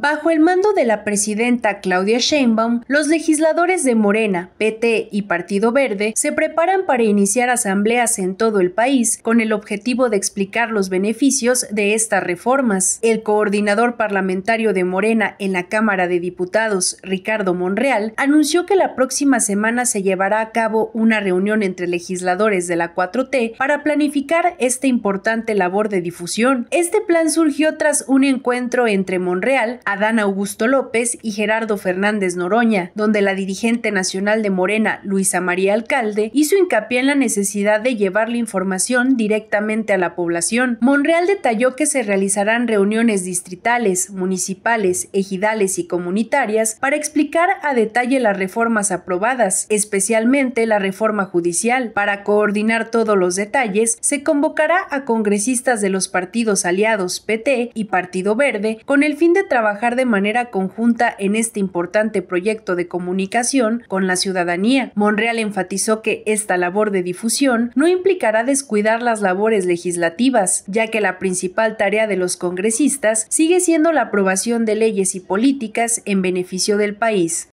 Bajo el mando de la presidenta Claudia Sheinbaum, los legisladores de Morena, PT y Partido Verde se preparan para iniciar asambleas en todo el país con el objetivo de explicar los beneficios de estas reformas. El coordinador parlamentario de Morena en la Cámara de Diputados, Ricardo Monreal, anunció que la próxima semana se llevará a cabo una reunión entre legisladores de la 4T para planificar esta importante labor de difusión. Este plan surgió tras un encuentro entre Monreal, Adán Augusto López y Gerardo Fernández Noroña, donde la dirigente nacional de Morena, Luisa María Alcalde, hizo hincapié en la necesidad de llevar la información directamente a la población. Monreal detalló que se realizarán reuniones distritales, municipales, ejidales y comunitarias para explicar a detalle las reformas aprobadas, especialmente la reforma judicial. Para coordinar todos los detalles, se convocará a congresistas de los partidos aliados PT y Partido Verde con el fin de trabajar de manera conjunta en este importante proyecto de comunicación con la ciudadanía. Monreal enfatizó que esta labor de difusión no implicará descuidar las labores legislativas, ya que la principal tarea de los congresistas sigue siendo la aprobación de leyes y políticas en beneficio del país.